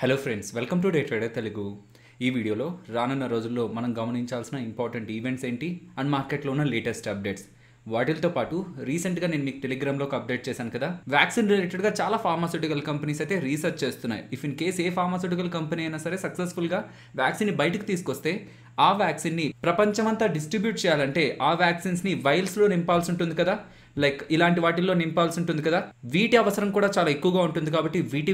hello friends welcome to day trader Telugu ఈ వీడియోలో రానున్న రోజుల్లో మనం గమనించాల్సిన ఇంపార్టెంట్ ఈవెంట్స్ ఏంటి అండ్ మార్కెట్లో ఉన్న లేటెస్ట్ అప్డేట్స్ వాటితో పాటు రీసెంట్గా నేను మీకు టెలిగ్రామ్లోకి అప్డేట్ చేశాను కదా వ్యాక్సిన్ రిలేటెడ్గా చాలా ఫార్మాస్యూటికల్ కంపెనీస్ అయితే రీసెర్చ్ చేస్తున్నాయి if in case a pharmaceutical company అయినా సరే సక్సెస్ఫుల్గా వ్యాక్సిన్ బయటకు తీసుకొస్తే ఆ వ్యాక్సిన్ని ప్రపంచమంతా డిస్ట్రిబ్యూట్ చేయాలంటే ఆ వ్యాక్సిన్స్ని వైల్స్లో నింపాల్సి ఉంటుంది కదా లైక్ ఇలాంటి వాటిల్లో నింపాల్సి ఉంటుంది కదా వీటి అవసరం కూడా చాలా ఎక్కువగా ఉంటుంది కాబట్టి వీటి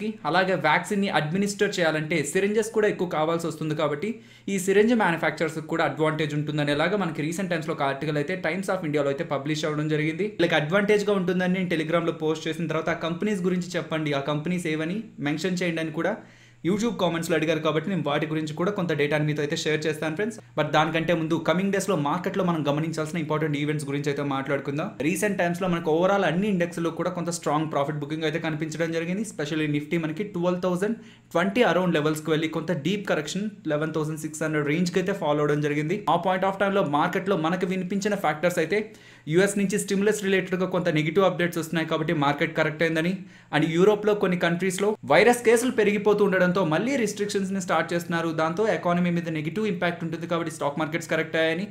కి అలాగే వ్యాక్సిన్ ని అడ్మినిస్టర్ చేయాలంటే సిరింజెస్ కూడా ఎక్కువ కావాల్సి వస్తుంది కాబట్టి ఈ సిరింజ్ మ్యానుఫ్యాక్చరర్స్ కూడా అడ్వాంటేజ్ ఉంటుందనేలాగా మనకి రీసెంట్ టైమ్స్లో ఒక ఆర్టికల్ అయితే టైమ్స్ ఆఫ్ ఇండియాలో అయితే పబ్లిష్ అవ్వడం జరిగింది లైక్ అడ్వాంటేజ్గా ఉంటుందని నేను టెలిగ్రామ్లో పోస్ట్ చేసిన తర్వాత ఆ కంపెనీస్ గురించి చెప్పండి ఆ కంపెనీస్ ఏవని మెన్షన్ చేయండి అని కూడా యూట్యూబ్ కామెంట్స్లో అడిగారు కాబట్టి నేను వాటి గురించి కూడా కొంత డేటాని మీతో అయితే షేర్ చేస్తాను ఫ్రెండ్స్ బట్ దానికంటే ముందు కమింగ్ డేస్లో మార్కెట్లో మనం గమనించాల్సిన ఇంపార్టెంట్ ఈవెంట్స్ గురించి అయితే మాట్లాడుకుందాం రీసెంట్ టైమ్స్లో మనకు ఓవరాల్ అన్ని ఇండెక్స్లో కూడా కొంత స్ట్రాంగ్ ప్రాఫిట్ బుకింగ్ అయితే కనిపించడం జరిగింది స్పెషల్లీ నిఫ్టీ మనకి ట్వెల్వ్ థౌసండ్ ట్వంటీ అరౌండ్ లెవెల్స్కి వెళ్ళి కొంత deep correction eleven thousand six hundred రేంజ్కి అయితే ఫాలో అవడం జరిగింది ఆ పాయింట్ ఆఫ్ టైంలో మార్కెట్లో మనకు వినిపించిన ఫ్యాక్టర్స్ అయితే యూఎస్ నుంచి స్టిమ్యులస్ రిలేటెడ్గా కొంత నెగిటివ్ అప్డేట్స్ వస్తున్నాయి కాబట్టి మార్కెట్ కరెక్ట్ అయిందని అండ్ యూరోప్లో కొన్ని కంట్రీస్లో వైరస్ కేసులు పెరిగిపోతూ ఉండడం ఉండడంతో మళ్ళీ ని స్టార్ట్ చేస్తున్నారు దాంతో ఎకానమీ మీద నెగిటివ్ ఇంపాక్ట్ ఉంటుంది కాబట్టి స్టాక్ మార్కెట్స్ కరెక్ట్ అయ్యాయని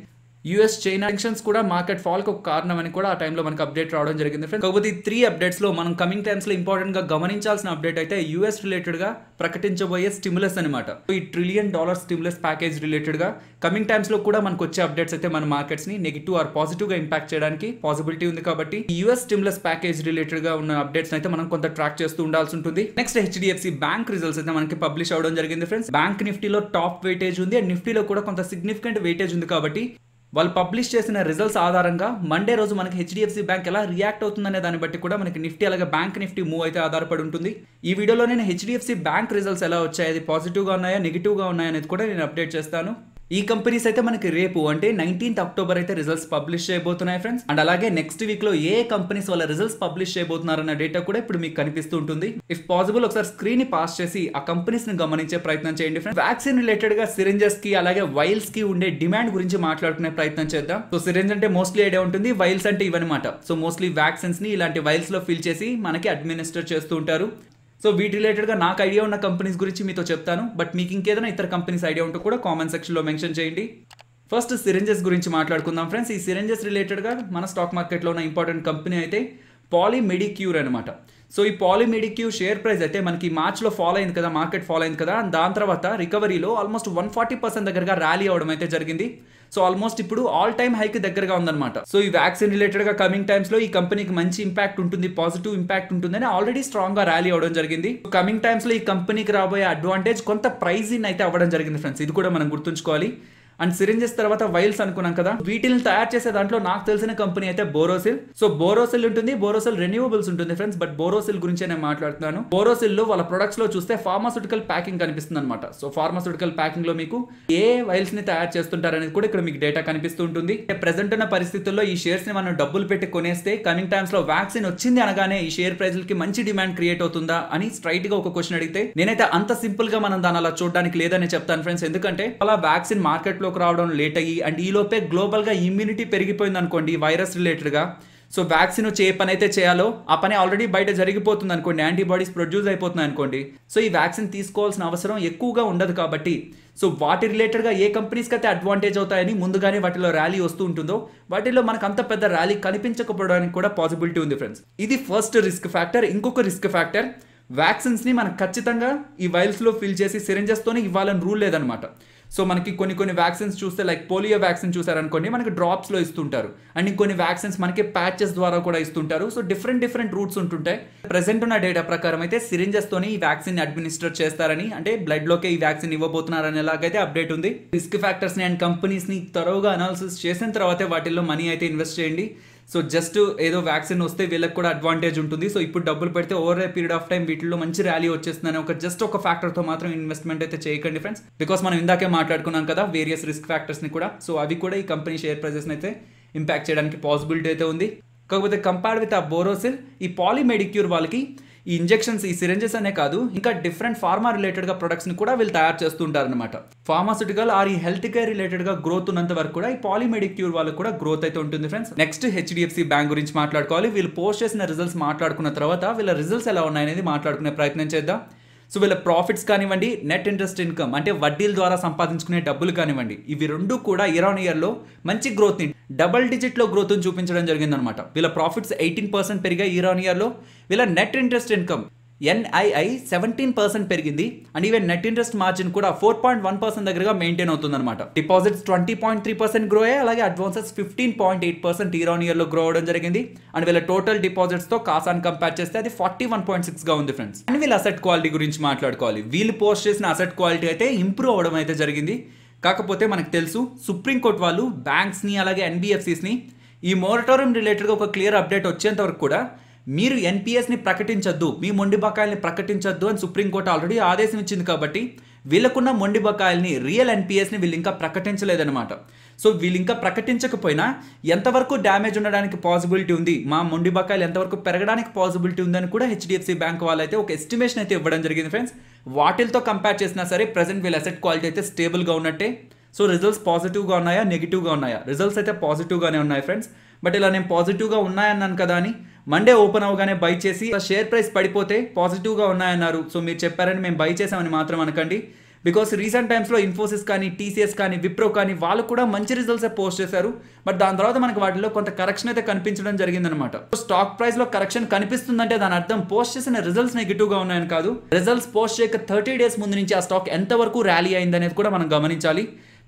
యూఎస్ చైనా టెన్షన్స్ కూడా మార్కెట్ ఫాల్కి ఒక కారణం అని కూడా ఆ టైంలో మనకు అప్డేట్ రావడం జరిగింది ఫ్రెండ్ కాకపోతే ఈ త్రీ అప్డేట్స్లో మనం కమింగ్ టైమ్స్లో ఇంపార్టెంట్గా గమనించాల్సిన అప్డేట్ అయితే యూఎస్ రిలేటెడ్గా ప్రకటించబోయే స్టిమ్యులస్ అనమాట ఈ ట్రిలియన్ డాలర్ స్టిమ్యులస్ ప్యాకేజ్ రిలేటెడ్గా కమింగ్ టైమ్స్ లో కూడా మనకు వచ్చే అప్డేట్స్ అయితే మన మార్కెట్స్ని నెగిటివ్ ఆర్ పాజిటివ్గా ఇంపాక్ట్ చేయడానికి పాసిబిలిటీ ఉంది కాబట్టి యూఎస్ స్టిమ్యులస్ ప్యాకేజ్ రిలేటెడ్గా ఉన్న అప్డేట్స్ అయితే మనం కొంత ట్రాక్ చేస్తూ ఉండాల్సి ఉంటుంది నెక్స్ట్ హెచ్డిఎఫ్సి బ్యాంక్ రిజల్ట్స్ అయితే మనకి పబ్లిష్ అవడం జరిగింది ఫ్రెండ్స్ బ్యాంక్ నిఫ్టీలో టాప్ వెయిటేజ్ ఉంది అండ్ నిఫ్టీలో కూడా కొంత సిగ్నిఫికెంట్ వెయిటేజ్ ఉంది కాబట్టి వాళ్ళు పబ్లిష్ చేసిన రిజల్ట్స్ ఆధారంగా మండే రోజు మనకి హెచ్డిఎఫ్సి బ్యాంక్ ఎలా రియాక్ట్ అవుతుందనే దాన్ని బట్టి కూడా మనకి నిఫ్టీ అలాగే బ్యాంక్ నిఫ్టీ మూవ్ అయితే ఆధారపడి ఉంటుంది ఈ వీడియోలో నేను హెచ్డిఎఫ్సి బ్యాంక్ రిజల్ట్స్ ఎలా వచ్చాయి అది పాజిటివ్గా ఉన్నాయా నెగిటివ్గా ఉన్నాయా అనేది కూడా నేను అప్డేట్ చేస్తాను ఈ కంపెనీస్ అయితే మనకి రేపు అంటే నైన్టీన్త్ అక్టోబర్ అయితే రిజల్ట్స్ పబ్లిష్ చేయబోతున్నాయి ఫ్రెండ్స్ అండ్ అలాగే నెక్స్ట్ వీక్ లో ఏ కంపెనీస్ వాళ్ళ రిజల్ట్స్ పబ్లిష్ చేయబోతున్నారు అన్న డేటా కూడా ఇప్పుడు మీకు కనిపిస్తూ ఉంటుంది ఇఫ్ పాసిబుల్ ఒకసారి స్క్రీన్ పాస్ చేసి ఆ కంపెనీస్ ని గమనించే ప్రయత్నం చేయండి ఫ్రెండ్స్ వ్యాక్సిన్ రిలేటెడ్ గా సిరింజెస్ కి అలాగే వైల్స్ కి ఉండే డిమాండ్ గురించి మాట్లాడుకునే ప్రయత్నం చేద్దాం సో సిరింజ్ అంటే మోస్ట్లీ ఏడే ఉంటుంది వైల్స్ అంటే ఇవన్నమాట సో మోస్ట్లీ వ్యాక్సిన్స్ ని ఇలాంటి వైల్స్ లో ఫిల్ చేసి మనకి అడ్మినిస్టర్ చేస్తూ ఉంటారు సో వీటి రిలేటెడ్గా నాకు ఐడియా ఉన్న కంపెనీస్ గురించి మీతో చెప్తాను బట్ మీకు ఇంకేదైనా ఇతర కంపెనీస్ ఐడియా ఉంటే కూడా కామెంట్ సెక్షన్లో మెన్షన్ చేయండి ఫస్ట్ సిరెంజెస్ గురించి మాట్లాడుకుందాం ఫ్రెండ్స్ ఈ సిరెంజెస్ రిలేటెడ్గా మన స్టాక్ మార్కెట్లో ఉన్న ఇంపార్టెంట్ కంపెనీ అయితే పాలీ మెడిక్యూర్ అనమాట సో ఈ పాలిమెడిక్యూ షేర్ ప్రైస్ అయితే మనకి మార్చ్లో ఫాలో అయింది కదా మార్కెట్ ఫాలో అయింది కదా అండ్ దాని తర్వాత రికవరీలో ఆల్మోస్ట్ వన్ ఫార్టీ పర్సెంట్ దగ్గరగా ర్యాలీ అవడం అయితే జరిగింది సో ఆల్మోస్ట్ ఇప్పుడు ఆల్ టైమ్ హైక్ దగ్గరగా ఉందన్నమాట సో ఈ వ్యాక్సిన్ రిలేటెడ్గా కమింగ్ టైమ్స్లో ఈ కంపెనీకి మంచి ఇంపాక్ట్ ఉంటుంది పాజిటివ్ ఇంపాక్ట్ ఉంటుందని ఆల్రెడీ స్ట్రాంగ్గా ర్యాలీ అవడం జరిగింది కమింగ్ టైమ్స్లో ఈ కంపెనీకి రాబోయే అడ్వాంటేజ్ కొంత ఇన్ అయితే అవ్వడం జరిగింది ఫ్రెండ్స్ ఇది కూడా మనం గుర్తుంచుకోవాలి అండ్ సిరింజెస్ తర్వాత వైల్స్ అనుకున్నాం కదా వీటిని తయారు చేసే దాంట్లో నాకు తెలిసిన కంపెనీ అయితే బోరోసిల్ సో బోరోసిల్ ఉంటుంది బోరోసిల్ రెన్యూవబుల్స్ ఉంటుంది ఫ్రెండ్స్ బట్ బోరోసిల్ గురించి నేను మాట్లాడుతున్నాను బోరోసిల్ లో వాళ్ళ ప్రొడక్ట్స్ లో చూస్తే ఫార్మాసూటికల్ ప్యాకింగ్ కనిపిస్తుంది అనమాట సో ఫార్మాసూటికల్ ప్యాకింగ్ లో మీకు ఏ వైల్స్ ని తయారు చేస్తుంటారు అనేది కూడా ఇక్కడ మీకు డేటా కనిపిస్తూ ఉంటుంది ప్రెసెంట్ ఉన్న పరిస్థితుల్లో ఈ షేర్స్ ని మనం డబ్బులు పెట్టి కొనేస్తే కమింగ్ టైమ్స్ లో వ్యాక్సిన్ వచ్చింది అనగానే ఈ షేర్ ప్రైస్ కి మంచి డిమాండ్ క్రియేట్ అవుతుందా అని స్ట్రైట్ గా ఒక క్వశ్చన్ అడిగితే నేనైతే అంత సింపుల్ గా మనం దాని అలా చూడడానికి లేదని చెప్తాను ఫ్రెండ్స్ ఎందుకంటే అలా వ్యాక్సిన్ మార్కెట్ మార్కెట్లోకి రావడం లేట్ అయ్యి అండ్ ఈలోపే గ్లోబల్గా ఇమ్యూనిటీ పెరిగిపోయింది అనుకోండి వైరస్ రిలేటెడ్గా సో వ్యాక్సిన్ వచ్చే పని అయితే చేయాలో ఆ పని ఆల్రెడీ బయట జరిగిపోతుంది అనుకోండి యాంటీబాడీస్ ప్రొడ్యూస్ అయిపోతున్నాయి అనుకోండి సో ఈ వ్యాక్సిన్ తీసుకోవాల్సిన అవసరం ఎక్కువగా ఉండదు కాబట్టి సో వాటి రిలేటెడ్గా ఏ కంపెనీస్కి అయితే అడ్వాంటేజ్ అవుతాయని ముందుగానే వాటిలో ర్యాలీ వస్తూ ఉంటుందో వాటిలో మనకు అంత పెద్ద ర్యాలీ కనిపించకపోవడానికి కూడా పాసిబిలిటీ ఉంది ఫ్రెండ్స్ ఇది ఫస్ట్ రిస్క్ ఫ్యాక్టర్ ఇంకొక రిస్క్ ఫ్యాక్టర్ వ్యాక్సిన్స్ని మనం ఖచ్చితంగా ఈ వైల్స్లో ఫిల్ చేసి సిరెంజెస్తోనే ఇవ్వాలని రూల్ లేదనమాట సో మనకి కొన్ని కొన్ని వ్యాక్సిన్స్ చూస్తే లైక్ పోలియో వ్యాక్సిన్ చూసారనుకోండి మనకి డ్రాప్స్లో ఇస్తుంటారు అండ్ ఇంకొన్ని వ్యాక్సిన్స్ మనకి ప్యాచెస్ ద్వారా కూడా ఇస్తుంటారు సో డిఫరెంట్ డిఫరెంట్ రూట్స్ ఉంటుంటాయి ప్రజెంట్ ఉన్న డేటా ప్రకారం అయితే సిరింజెస్తోనే ఈ వ్యాక్సిన్ అడ్మినిస్టర్ చేస్తారని అంటే బ్లడ్లోకే ఈ వ్యాక్సిన్ ఇవ్వబోతున్నారని ఎలాగైతే అప్డేట్ ఉంది రిస్క్ ఫ్యాక్టర్స్ని అండ్ కంపెనీస్ని త్వరగా అనాలిసిస్ చేసిన తర్వాతే వాటిల్లో మనీ అయితే ఇన్వెస్ట్ చేయండి సో జస్ట్ ఏదో వ్యాక్సిన్ వస్తే వీళ్ళకి కూడా అడ్వాంటేజ్ ఉంటుంది సో ఇప్పుడు డబ్బులు పెడితే over a period of time వీటిలో మంచి ర్యాలీ వచ్చేస్తుందని ఒక జస్ట్ ఒక ఫ్యాక్టర్తో మాత్రం ఇన్వెస్ట్మెంట్ అయితే చేయకండి ఫ్రెండ్స్ బికాస్ మనం ఇందాకే మాట్లాడుకున్నాం కదా వేరియస్ రిస్క్ ఫ్యాక్టర్స్ని కూడా సో అవి కూడా ఈ కంపెనీ షేర్ ప్రైజెస్ని అయితే ఇంపాక్ట్ చేయడానికి పాసిబిలిటీ అయితే ఉంది కాకపోతే కంపేర్డ్ విత్ ఆ బోరోసిల్ ఈ పాలిమెడిక్యూర్ వాళ్ళకి ఈ ఇంజెక్షన్స్ ఈ సిరెంజెస్ అనే కాదు ఇంకా డిఫరెంట్ ఫార్మా రిలేటెడ్గా ని కూడా వీళ్ళు తయారు చేస్తుంటారు అనమాట ఫార్మాసిటికల్ ఆర్ ఈ హెల్త్ కేర్ రిలేటెడ్గా గ్రోత్ ఉన్నంత వరకు కూడా ఈ పాలిమెడిక్యూర్ వాళ్ళకి కూడా గ్రోత్ అయితే ఉంటుంది ఫ్రెండ్స్ నెక్స్ట్ హెచ్డిఎఫ్సి బ్యాంక్ గురించి మాట్లాడుకోవాలి వీళ్ళు పోస్ట్ చేసిన రిజల్ట్స్ మాట్లాడుకున్న తర్వాత వీళ్ళ రిజల్ట్స్ ఎలా ఉన్నాయనేది మాట్లాడుకునే ప్రయత్నం చేద్దాం సో వీళ్ళ ప్రాఫిట్స్ కానివ్వండి నెట్ ఇంట్రెస్ట్ ఇన్కమ్ అంటే వడ్డీల ద్వారా సంపాదించుకునే డబ్బులు కానివ్వండి ఇవి రెండు కూడా ఇయర్ ఆన్ ఇయర్లో మంచి గ్రోత్ని డబల్ డిజిట్లో గ్రోత్ని చూపించడం జరిగిందనమాట వీళ్ళ ప్రాఫిట్స్ ఎయిటీన్ పర్సెంట్ పెరిగాయి ఇయర్ ఆన్ ఇయర్లో వీళ్ళ net interest income NII seventeen percent పెరిగింది and even net interest margin కూడా ఫోర్ పాయింట్ వన్ పర్సెంట్ దగ్గరగా మెయింటైన్ అనమాట deposits twenty point three percent grow అయ్యాయి అలాగే advances fifteen point eight percent year on ఇయర్లో grow అవడం జరిగింది అండ్ వీళ్ళ టోటల్ డిపాజిట్స్తో కాసాన్ కంపేర్ చేస్తే అది ఫార్టీ వన్ పాయింట్ సిక్స్గా ఉంది ఫ్రెండ్స్ అండ్ వీళ్ళ అసెట్ క్వాలిటీ గురించి మాట్లాడుకోవాలి వీళ్ళు పోస్ట్ చేసిన అసెట్ క్వాలిటీ అయితే ఇంప్రూవ్ అవడం అయితే జరిగింది కాకపోతే మనకు తెలుసు సుప్రీంకోర్టు వాళ్ళు బ్యాంక్స్ని అలాగే ఎన్బిఎఫ్సిస్ని ఈ మోరటోరియం రిలేటెడ్గా ఒక క్లియర్ అప్డేట్ వచ్చేంత వరకు కూడా మీరు ఎన్పిఎస్ని ప్రకటించొద్దు మీ మొండి బకాయిల్ని ప్రకటించొద్దు అని సుప్రీంకోర్టు ఆల్రెడీ ఆదేశం ఇచ్చింది కాబట్టి వీళ్ళకున్న మొండి బకాయిల్ని రియల్ ఎన్పిఎస్ని వీళ్ళు ఇంకా ప్రకటించలేదన్నమాట సో వీళ్ళు ఇంకా ప్రకటించకపోయినా ఎంతవరకు డ్యామేజ్ ఉండడానికి పాసిబిలిటీ ఉంది మా మొండి బకాయిలు ఎంతవరకు పెరగడానికి పాసిబిలిటీ ఉందని కూడా హెచ్డిఎఫ్సి బ్యాంక్ వాళ్ళైతే ఒక ఎస్టిమేషన్ అయితే ఇవ్వడం జరిగింది ఫ్రెండ్స్ వాటిలతో కంపేర్ చేసినా సరే ప్రజెంట్ వీళ్ళ అసెట్ క్వాలిటీ అయితే స్టేబుల్గా ఉన్నట్టే సో రిజల్ట్స్ పాజిటివ్గా ఉన్నాయా నెగిటివ్గా ఉన్నాయా రిజల్ట్స్ అయితే పాజిటివ్గానే ఉన్నాయి ఫ్రెండ్స్ బట్ ఇలా నేను పాజిటివ్గా ఉన్నాయన్నాను కదా అని మండే ఓపెన్ అవగానే బై చేసి షేర్ ప్రైస్ పడిపోతే పాజిటివ్గా ఉన్నాయన్నారు సో మీరు చెప్పారని మేము బై చేసామని మాత్రం అనకండి బికాస్ రీసెంట్ టైమ్స్లో ఇన్ఫోసిస్ కానీ టీసీఎస్ కానీ విప్రో కానీ వాళ్ళు కూడా మంచి రిజల్ట్సే పోస్ట్ చేశారు బట్ దాని తర్వాత మనకి వాటిలో కొంత కరెక్షన్ అయితే కనిపించడం జరిగిందనమాట స్టాక్ ప్రైస్లో కరెక్షన్ కనిపిస్తుందంటే దాని అర్థం పోస్ట్ చేసిన రిజల్ట్స్ నెగిటివ్గా ఉన్నాయని కాదు రిజల్ట్స్ పోస్ట్ చేయక థర్టీ డేస్ ముందు నుంచి ఆ స్టాక్ ఎంతవరకు ర్యాలీ అయిందనేది కూడా మనం గమనించాలి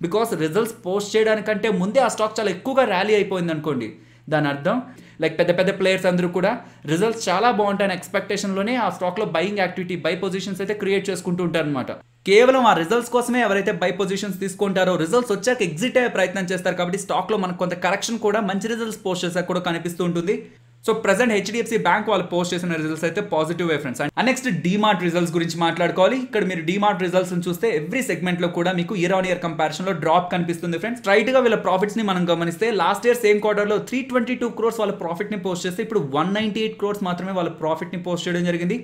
బికాస్ రిజల్ట్స్ పోస్ట్ చేయడానికంటే ముందే ఆ స్టాక్ చాలా ఎక్కువగా ర్యాలీ అయిపోయింది అనుకోండి దాని అర్థం లైక్ పెద్ద పెద్ద ప్లేయర్స్ అందరూ కూడా రిజల్ట్స్ చాలా బాగుంటాయని ఎక్స్పెక్టేషన్లోనే ఆ స్టాక్లో బయింగ్ యాక్టివిటీ బై పొజిషన్స్ అయితే క్రియేట్ చేసుకుంటూ ఉంటారు అనమాట కేవలం ఆ రిజల్ట్స్ కోసమే ఎవరైతే బై పొజిషన్స్ తీసుకుంటారో రిజల్ట్స్ వచ్చాక ఎగ్జిట్ అయ్యే ప్రయత్నం చేస్తారు కాబట్టి స్టాక్లో మనకు కొంత కరెక్షన్ కూడా మంచి రిజల్ట్స్ పోస్ట్ చేసాక కూడా కనిపిస్తూ ఉంటుంది సో ప్రెసెంట్ హెచ్డిఎఫ్సి బ్యాంక్ వాళ్ళు పోస్ట్ చేసిన రిజల్ట్స్ అయితే positive friends and next DMart results గురించి మాట్లాడుకోవాలి ఇక్కడ మీరు డిమార్ట్ రిజల్ట్స్ చూస్తే ఎవ్రీ సెగ్మెంట్ లో కూడా మీకు ఇయర్ ఆన్ ఇయర్ కంపారిజన్ లో డ్రాప్ కనిపిస్తుంది ఫ్రెండ్స్ రైట్ గా వీళ్ళ ప్రాఫిట్స్ ని మనం గమనిస్తే లాస్ట్ ఇయర్ సేమ్ క్వార్టర్ లో త్రీ ట్వంటీ టూ క్రోర్స్ వాళ్ళ ప్రాఫిట్ ని పోస్ట్ చేస్తే ఇప్పుడు వన్ నైన్టీ ఎయిట్ క్రోర్స్ మాత్రమే వాళ్ళ ప్రాఫిట్ ని పోస్ట్ చేయడం జరిగింది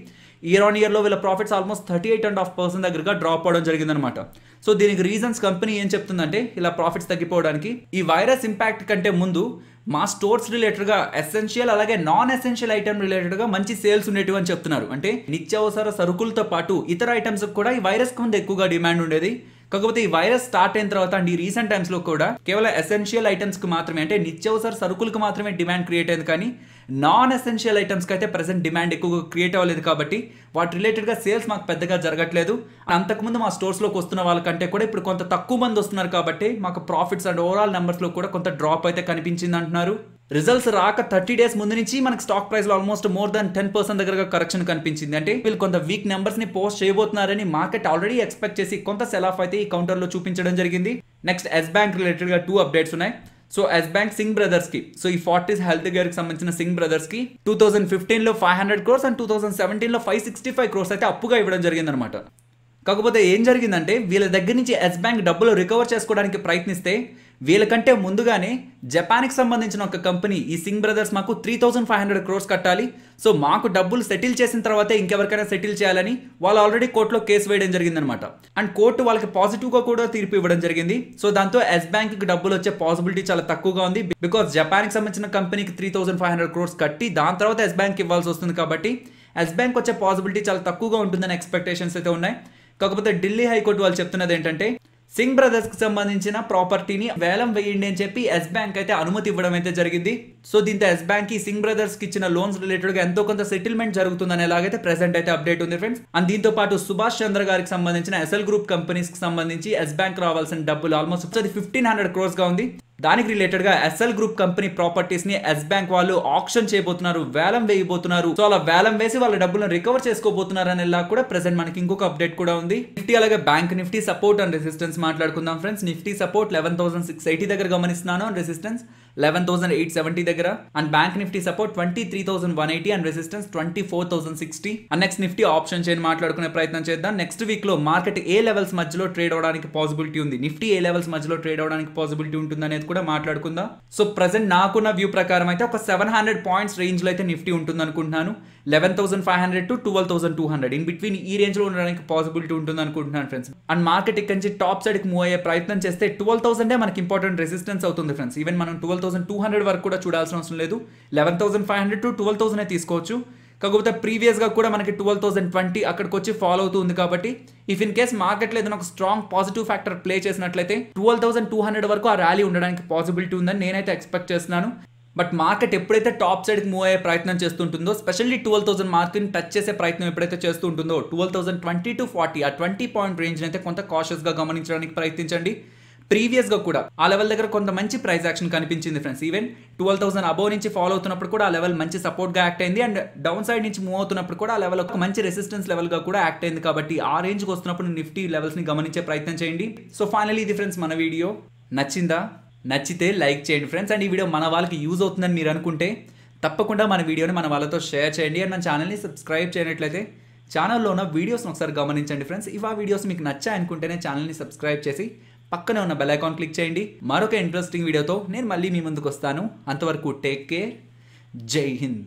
ఇయర్ ఆన్ లో వీళ్ళ profits almost thirty eight and half percent దగ్గరగా డ్రాప్ అవడం అనమాట సో దీనికి రీజన్స్ కంపెనీ ఏం చెప్తుందంటే ఇలా ప్రాఫిట్స్ తగ్గిపోవడానికి ఈ వైరస్ ఇంపాక్ట్ కంటే ముందు మా స్టోర్స్ రిలేటెడ్గా ఎసెన్షియల్ అలాగే నాన్ ఎసెన్షియల్ ఐటమ్ రిలేటెడ్గా మంచి సేల్స్ ఉండేటివి అని చెప్తున్నారు అంటే నిత్యావసర సరుకులతో పాటు ఇతర ఐటమ్స్కి కూడా ఈ వైరస్ ముందు ఎక్కువగా డిమాండ్ ఉండేది కాకపోతే ఈ వైరస్ స్టార్ట్ అయిన తర్వాత అండ్ ఈ రీసెంట్ టైమ్స్ లో కూడా కేవలం ఎసెన్షియల్ ఐటమ్స్కి మాత్రమే అంటే నిత్యవసర సరుకులకు మాత్రమే డిమాండ్ క్రియేట్ అయింది కానీ నాన్ ఎసెన్షియల్ ఐటమ్స్కి అయితే ప్రజెంట్ డిమాండ్ ఎక్కువగా క్రియేట్ అవ్వలేదు కాబట్టి వాటి రిలేటెడ్గా సేల్స్ మాకు పెద్దగా జరగట్లేదు అంతకుముందు మా స్టోర్స్ లోకి వస్తున్న వాళ్ళకంటే కూడా ఇప్పుడు కొంత తక్కువ మంది వస్తున్నారు కాబట్టి మాకు ప్రాఫిట్స్ అండ్ ఓవరాల్ నెంబర్స్లో కూడా కొంత డ్రాప్ అయితే కనిపించింది అంటున్నారు రిజల్ట్స్ రాక థర్టీ డేస్ ముందు నుంచి మనకి స్టాక్ లో almost more than ten percent దగ్గరగా కరెక్షన్ కనిపించింది అంటే వీళ్ళు కొంత వీక్ నెంబర్స్ని పోస్ట్ చేయబోతున్నారని మార్కెట్ ఆల్రెడీ ఎక్స్పెక్ట్ చేసి కొంత సెల్ ఆఫ్ అయితే ఈ కౌంటర్లో చూపించడం జరిగింది నెక్స్ట్ ఎస్ బ్యాంక్ రిలేటెడ్గా టూ అప్డేట్స్ ఉన్నాయి సో ఎస్ బ్యాంక్ సింగ్ బ్రదర్స్కి సో ఈ ఫార్టీస్ హెల్త్ కేర్కి సంబంధించిన సింగ్ బ్రదర్స్కి టూ థౌసండ్ ఫిఫ్టీన్లో five hundred crores and two thousand లో ఫైవ్ సిక్స్టీ ఫైవ్ క్రోర్స్ అయితే అప్పుగా ఇవ్వడం జరిగింది అనమాట కాకపోతే ఏం జరిగిందంటే వీళ్ళ దగ్గర నుంచి ఎస్ బ్యాంక్ డబ్బులు రికవర్ చేసుకోవడానికి ప్రయత్నిస్తే వీళ్ళకంటే ముందుగానే జపాన్కి సంబంధించిన ఒక కంపెనీ ఈ సింగ్ బ్రదర్స్ మాకు three thousand five hundred crores కట్టాలి సో మాకు డబ్బులు సెటిల్ చేసిన తర్వాతే ఇంకెవరికైనా సెటిల్ చేయాలని వాళ్ళు ఆల్రెడీ కోర్టులో కేసు వేయడం జరిగిందనమాట అండ్ కోర్టు వాళ్ళకి పాజిటివ్గా కూడా తీర్పు ఇవ్వడం జరిగింది సో దాంతో ఎస్ బ్యాంక్కి డబ్బులు వచ్చే పాసిబిలిటీ చాలా తక్కువగా ఉంది బికాస్ జపాన్కి సంబంధించిన కంపెనీకి three thousand five hundred crores కట్టి దాని తర్వాత ఎస్ బ్యాంక్ ఇవ్వాల్సి వస్తుంది కాబట్టి ఎస్ బ్యాంక్ వచ్చే పాసిబిలిటీ చాలా తక్కువగా ఉంటుందని ఎక్స్పెక్టేషన్స్ అయితే ఉన్నాయి కాకపోతే ఢిల్లీ హైకోర్టు వాళ్ళు చెప్తున్నది ఏంటంటే సింగ్ బ్రదర్స్ కు సంబంధించిన ప్రాపర్టీని వేలం వేయండి అని చెప్పి ఎస్ బ్యాంక్ అయితే అనుమతి ఇవ్వడం అయితే జరిగింది సో దీంతో ఎస్ బ్యాంక్ కి సింగ్ బ్రదర్స్ కి ఇచ్చిన లోన్స్ రిలేటెడ్ గా ఎంతో కొంత సెటిల్మెంట్ జరుగుతుందని ఎలాగైతే ప్రెసెంట్ అయితే అప్డేట్ ఉంది ఫ్రెండ్స్ అండ్ దీంతో పాటు సుభాష్ చంద్ర గారికి సంబంధించిన ఎస్ఎల్ గ్రూప్ కంపెనీస్ కి సంబంధించి ఎస్ బ్యాంక్ రావాల్సిన డబ్బులు ఆల్మోస్ట్ అది ఫిఫ్టీన్ హండ్రెడ్ క్రోర్స్ గా ఉంది దానికి రిలేటెడ్ గా ఎస్ఎల్ గ్రూప్ కంపెనీ ప్రాపర్టీస్ ని ఎస్ బ్యాంక్ వాళ్ళు ఆప్షన్ చేయబోతున్నారు వేలం వేయబోతున్నారు సో అలా వేలం వేసి వాళ్ళ డబ్బులను రికవర్ చేసుకోబోతున్నారు అనేలా కూడా ప్రెసెంట్ మనకి ఇంకొక అప్డేట్ కూడా ఉంది నిఫ్టీ అలాగే bank Nifty support and resistance మాట్లాడుకుందాం friends Nifty support eleven thousand six eighty దగ్గర గమనిస్తున్నాను and resistance eleven thousand eight seventy దగ్గర and bank Nifty support twenty three thousand one eighty and resistance twenty four thousand sixty and next Nifty option chain మాట్లాడుకునే ప్రయత్నం చేద్దాం next week లో market ఏ levels మధ్యలో trade అవడానికి పాసిబిలిటీ ఉంది నిఫ్టీ ఏ లెవెల్స్ మధ్యలో ట్రేడ్ అవడానికి పాసిబిలిటీ ఉంటుంది అనేది కూడా మాట్లాడుకుందాం సో ప్రజెంట్ నాకున్న వ్యూ ప్రకారం అయితే ఒక సెవెన్ హండ్రెడ్ పాయింట్స్ రేంజ్ లో అయితే నిఫ్టీ ఉంటుంది అనుకుంటున్నాను eleven thousand five hundred to twelve thousand two hundred in between ఈ రేంజ్ లో ఉండడానికి పాసిబిలిటీ ఉంటుంది అనుకుంటున్నాను ఫ్రెండ్స్ అండ్ మార్కెట్ ఇక్కడ నుంచి టాప్ సైడ్ కి మూవ్ అయ్యే ప్రయత్నం చేస్తే ట్వెల్వ్ థౌసండే మనకి ఇంపార్టెంట్ రెసిస్టెన్స్ అవుతుంది ఫ్రెండ్స్ ఈవెన్ మనం ట్వెల్వ్ థౌసండ్ టూ హండ్రెడ్ వరకు కూడా చూడాల్సిన అవసరం లేదు eleven thousand five hundred to twelve thousand తీసుకోవచ్చు కాకపోతే ప్రీవియస్గా కూడా మనకి ట్వెల్వ్ థౌసండ్ ట్వంటీ అక్కడికి వచ్చి ఫాలో అవుతుంది కాబట్టి ఇఫ్ ఇన్ కేస్ మార్కెట్లో ఏదైనా ఒక స్ట్రాంగ్ పాజిటివ్ ఫ్యాక్టర్ ప్లే చేసినట్లయితే ట్వెల్వ్ థౌసండ్ టూ హండ్రెడ్ వరకు ఆ ర్యాలీ ఉండడానికి పాసిబిలిటీ ఉందని నేనైతే ఎక్స్పెక్ట్ చేస్తున్నాను బట్ మార్కెట్ ఎప్పుడైతే టాప్ సైడ్కి మూవ్ అయ్యే ప్రయత్నం చేస్తుంటుందో స్పెషల్లీ ట్వెల్వ్ థౌసండ్ మార్కెట్ని టచ్ చేసే ప్రయత్నం ఎప్పుడైతే చేస్తుంటుందో twelve thousand twenty to forty ఆ ట్వంటీ పాయింట్ రేంజ్ని అయితే కొంత కాషియస్గా గమనించడానికి ప్రయత్నించండి ప్రీవియస్గా కూడా ఆ లెవెల్ దగ్గర కొంత మంచి ప్రైస్ యాక్షన్ కనిపించింది friends even twelve thousand above నుంచి ఫాలో అవుతున్నప్పుడు కూడా ఆ లెవెల్ మంచి సపోర్ట్గా యాక్ట్ అయింది అండ్ డౌన్ సైడ్ నుంచి మూవ్ అవుతున్నప్పుడు కూడా ఆ లెవెల్ ఒక మంచి రెసిస్టెన్స్ గా కూడా యాక్ట్ అయింది కాబట్టి ఆ రేంజ్కి వస్తున్నప్పుడు నిఫ్టీ లెవెల్స్ని గమనించే ప్రయత్నం చేయండి సో ఫైనల్ ఇది ఫ్రెండ్స్ మన వీడియో నచ్చిందా నచ్చితే లైక్ చేయండి ఫ్రెండ్స్ అండ్ ఈ వీడియో మన వాళ్ళకి యూజ్ అవుతుందని మీరు అనుకుంటే తప్పకుండా మన వీడియోని మన వాళ్ళతో షేర్ చేయండి అండ్ మన ఛానల్ని సబ్స్క్రైబ్ చేయనట్లయితే ఛానల్లో ఉన్న వీడియోస్ని ఒకసారి గమనించండి ఫ్రెండ్స్ ఇవా వీడియోస్ మీకు నచ్చాయనుకుంటేనే ఛానల్ని సబ్స్క్రైబ్ చేసి పక్కనే ఉన్న బెల్ ఐకాన్ క్లిక్ చేయండి మరొక ఇంట్రెస్టింగ్ వీడియోతో నేను మళ్ళీ మీ ముందుకు వస్తాను అంతవరకు టేక్ కేర్ జై హింద్